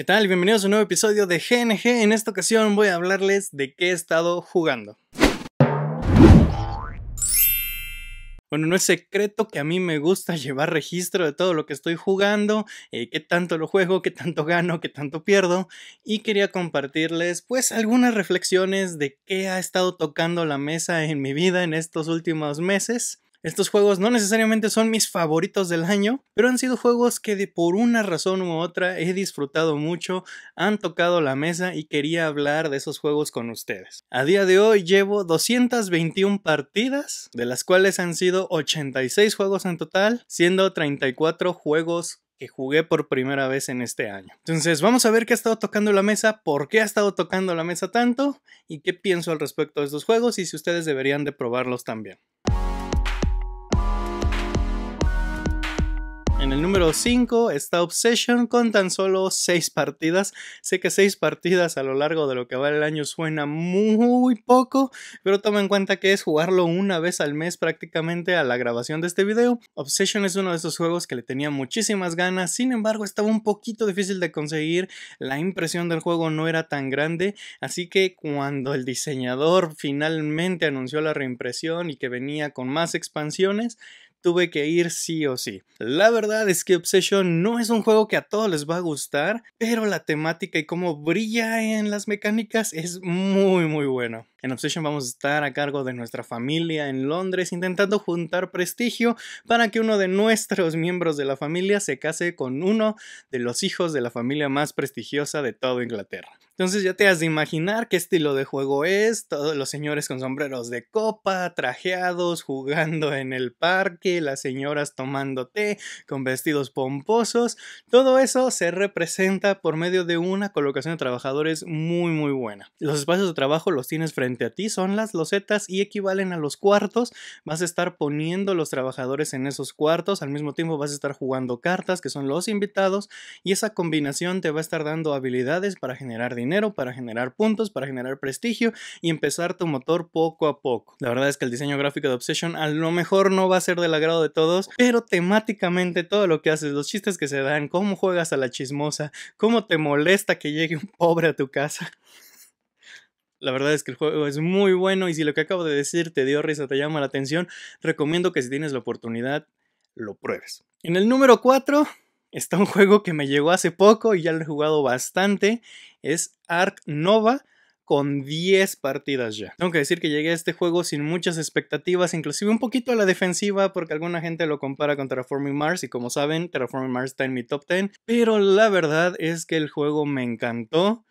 ¿Qué tal? Bienvenidos a un nuevo episodio de GNG. En esta ocasión voy a hablarles de qué he estado jugando. Bueno, no es secreto que a mí me gusta llevar registro de todo lo que estoy jugando, eh, qué tanto lo juego, qué tanto gano, qué tanto pierdo, y quería compartirles pues algunas reflexiones de qué ha estado tocando la mesa en mi vida en estos últimos meses. Estos juegos no necesariamente son mis favoritos del año, pero han sido juegos que de por una razón u otra he disfrutado mucho, han tocado la mesa y quería hablar de esos juegos con ustedes. A día de hoy llevo 221 partidas, de las cuales han sido 86 juegos en total, siendo 34 juegos que jugué por primera vez en este año. Entonces vamos a ver qué ha estado tocando la mesa, por qué ha estado tocando la mesa tanto y qué pienso al respecto de estos juegos y si ustedes deberían de probarlos también. En el número 5 está Obsession con tan solo 6 partidas. Sé que 6 partidas a lo largo de lo que va el año suena muy poco, pero toma en cuenta que es jugarlo una vez al mes prácticamente a la grabación de este video. Obsession es uno de esos juegos que le tenía muchísimas ganas, sin embargo estaba un poquito difícil de conseguir, la impresión del juego no era tan grande, así que cuando el diseñador finalmente anunció la reimpresión y que venía con más expansiones, tuve que ir sí o sí. La verdad es que Obsession no es un juego que a todos les va a gustar, pero la temática y cómo brilla en las mecánicas es muy muy bueno. En Obsession vamos a estar a cargo de nuestra familia en Londres intentando juntar prestigio para que uno de nuestros miembros de la familia se case con uno de los hijos de la familia más prestigiosa de toda Inglaterra. Entonces ya te has de imaginar qué estilo de juego es, todos los señores con sombreros de copa, trajeados, jugando en el parque, las señoras tomando té, con vestidos pomposos, todo eso se representa por medio de una colocación de trabajadores muy muy buena. Los espacios de trabajo los tienes frente a ti, son las losetas y equivalen a los cuartos, vas a estar poniendo los trabajadores en esos cuartos, al mismo tiempo vas a estar jugando cartas que son los invitados y esa combinación te va a estar dando habilidades para generar dinero para generar puntos, para generar prestigio y empezar tu motor poco a poco. La verdad es que el diseño gráfico de Obsession a lo mejor no va a ser del agrado de todos, pero temáticamente todo lo que haces, los chistes que se dan, cómo juegas a la chismosa, cómo te molesta que llegue un pobre a tu casa. La verdad es que el juego es muy bueno y si lo que acabo de decir te dio risa, te llama la atención, recomiendo que si tienes la oportunidad, lo pruebes. En el número 4, Está un juego que me llegó hace poco y ya lo he jugado bastante. Es Ark Nova con 10 partidas ya. Tengo que decir que llegué a este juego sin muchas expectativas, inclusive un poquito a la defensiva, porque alguna gente lo compara con Terraforming Mars y como saben, Terraforming Mars está en mi top 10, pero la verdad es que el juego me encantó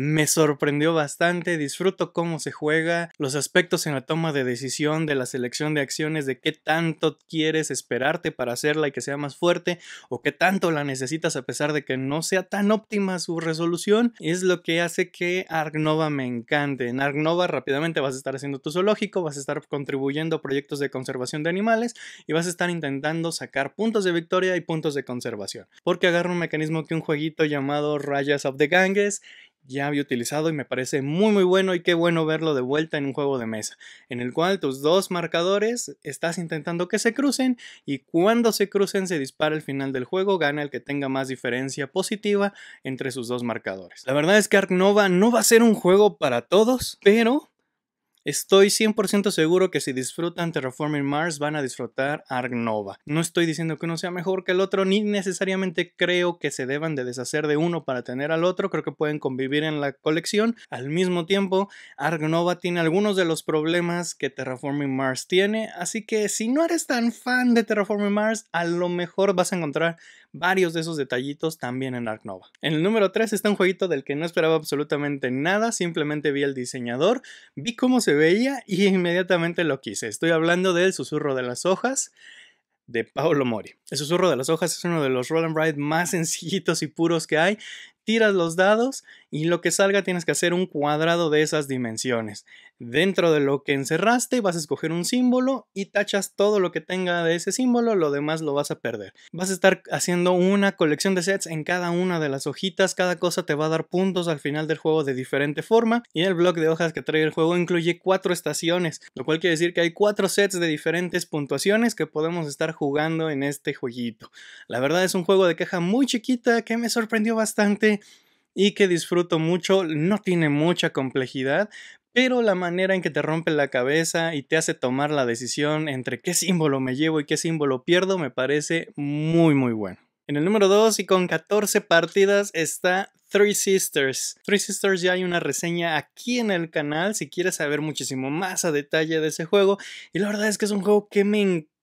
me sorprendió bastante, disfruto cómo se juega, los aspectos en la toma de decisión, de la selección de acciones, de qué tanto quieres esperarte para hacerla y que sea más fuerte, o qué tanto la necesitas a pesar de que no sea tan óptima su resolución, es lo que hace que Nova me encante. En Nova rápidamente vas a estar haciendo tu zoológico, vas a estar contribuyendo a proyectos de conservación de animales y vas a estar intentando sacar puntos de victoria y puntos de conservación, porque agarra un mecanismo que un jueguito llamado Rayas of the Ganges ya había utilizado y me parece muy muy bueno y qué bueno verlo de vuelta en un juego de mesa, en el cual tus dos marcadores estás intentando que se crucen y cuando se crucen se dispara el final del juego, gana el que tenga más diferencia positiva entre sus dos marcadores. La verdad es que Ark Nova no va a ser un juego para todos, pero Estoy 100% seguro que si disfrutan Terraforming Mars van a disfrutar Ark Nova. No estoy diciendo que uno sea mejor que el otro, ni necesariamente creo que se deban de deshacer de uno para tener al otro, creo que pueden convivir en la colección. Al mismo tiempo, Ark Nova tiene algunos de los problemas que Terraforming Mars tiene, así que si no eres tan fan de Terraforming Mars, a lo mejor vas a encontrar varios de esos detallitos también en Ark Nova. En el número 3 está un jueguito del que no esperaba absolutamente nada, simplemente vi al diseñador, vi cómo se veía y inmediatamente lo quise. Estoy hablando del susurro de las hojas de Paolo Mori. El susurro de las hojas es uno de los roll and ride más sencillitos y puros que hay tiras los dados y lo que salga tienes que hacer un cuadrado de esas dimensiones. Dentro de lo que encerraste vas a escoger un símbolo y tachas todo lo que tenga de ese símbolo, lo demás lo vas a perder. Vas a estar haciendo una colección de sets en cada una de las hojitas, cada cosa te va a dar puntos al final del juego de diferente forma y el bloc de hojas que trae el juego incluye cuatro estaciones, lo cual quiere decir que hay cuatro sets de diferentes puntuaciones que podemos estar jugando en este jueguito. La verdad es un juego de caja muy chiquita que me sorprendió bastante y que disfruto mucho. No tiene mucha complejidad, pero la manera en que te rompe la cabeza y te hace tomar la decisión entre qué símbolo me llevo y qué símbolo pierdo me parece muy muy bueno. En el número 2 y con 14 partidas está Three Sisters. Three Sisters ya hay una reseña aquí en el canal si quieres saber muchísimo más a detalle de ese juego. Y la verdad es que es un juego que me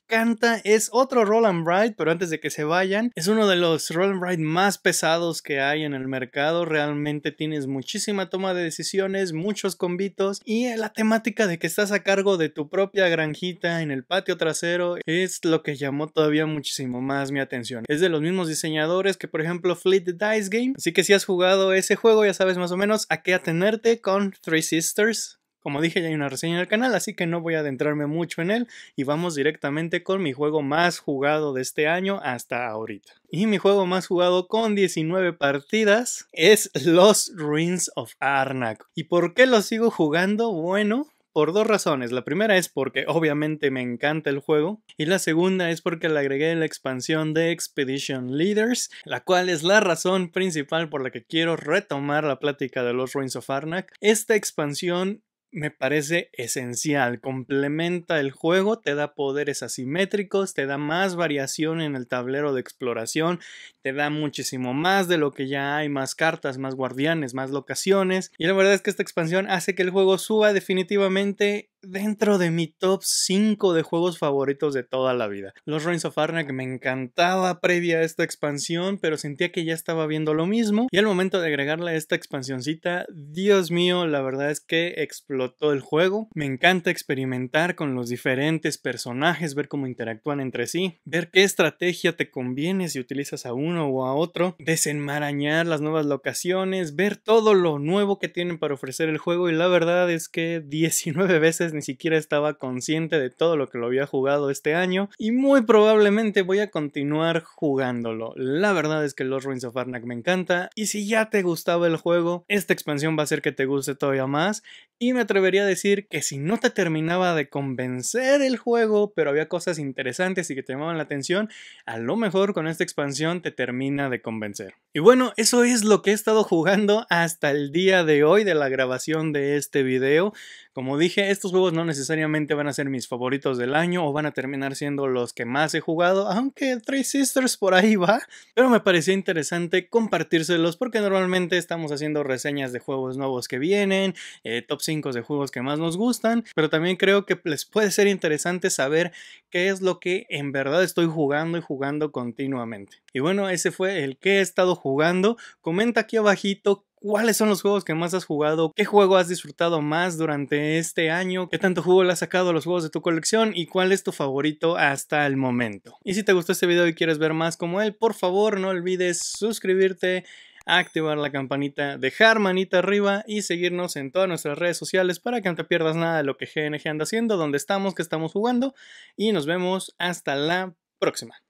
Canta Es otro Roll and Ride, pero antes de que se vayan, es uno de los Roll and Ride más pesados que hay en el mercado. Realmente tienes muchísima toma de decisiones, muchos convitos y la temática de que estás a cargo de tu propia granjita en el patio trasero es lo que llamó todavía muchísimo más mi atención. Es de los mismos diseñadores que, por ejemplo, Fleet Dice Game. Así que si has jugado ese juego, ya sabes más o menos a qué atenerte con Three Sisters. Como dije, ya hay una reseña en el canal, así que no voy a adentrarme mucho en él y vamos directamente con mi juego más jugado de este año hasta ahorita. Y mi juego más jugado con 19 partidas es Los Ruins of Arnak. ¿Y por qué lo sigo jugando? Bueno, por dos razones. La primera es porque obviamente me encanta el juego y la segunda es porque le agregué la expansión de Expedition Leaders, la cual es la razón principal por la que quiero retomar la plática de los Ruins of Arnak. Esta expansión me parece esencial. Complementa el juego, te da poderes asimétricos, te da más variación en el tablero de exploración, te da muchísimo más de lo que ya hay, más cartas, más guardianes, más locaciones. Y la verdad es que esta expansión hace que el juego suba definitivamente dentro de mi top 5 de juegos favoritos de toda la vida. Los Reigns of Arnak me encantaba previa a esta expansión, pero sentía que ya estaba viendo lo mismo. Y al momento de agregarle esta expansioncita, Dios mío, la verdad es que explotó el juego. Me encanta experimentar con los diferentes personajes, ver cómo interactúan entre sí, ver qué estrategia te conviene si utilizas a uno o a otro, desenmarañar las nuevas locaciones, ver todo lo nuevo que tienen para ofrecer el juego. Y la verdad es que 19 veces ni siquiera estaba consciente de todo lo que lo había jugado este año y muy probablemente voy a continuar jugándolo. La verdad es que Los Ruins of Arnak me encanta y si ya te gustaba el juego, esta expansión va a hacer que te guste todavía más y me atrevería a decir que si no te terminaba de convencer el juego, pero había cosas interesantes y que te llamaban la atención, a lo mejor con esta expansión te termina de convencer. Y bueno, eso es lo que he estado jugando hasta el día de hoy de la grabación de este video. Como dije, estos juegos no necesariamente van a ser mis favoritos del año o van a terminar siendo los que más he jugado, aunque Three Sisters por ahí va, pero me pareció interesante compartírselos porque normalmente estamos haciendo reseñas de juegos nuevos que vienen, eh, top 5 de juegos que más nos gustan, pero también creo que les puede ser interesante saber qué es lo que en verdad estoy jugando y jugando continuamente. Y bueno, ese fue el que he estado jugando. Comenta aquí abajito ¿Cuáles son los juegos que más has jugado? ¿Qué juego has disfrutado más durante este año? ¿Qué tanto juego le has sacado a los juegos de tu colección? ¿Y cuál es tu favorito hasta el momento? Y si te gustó este video y quieres ver más como él, por favor no olvides suscribirte, activar la campanita, dejar manita arriba y seguirnos en todas nuestras redes sociales para que no te pierdas nada de lo que GNG anda haciendo, dónde estamos, qué estamos jugando y nos vemos hasta la próxima.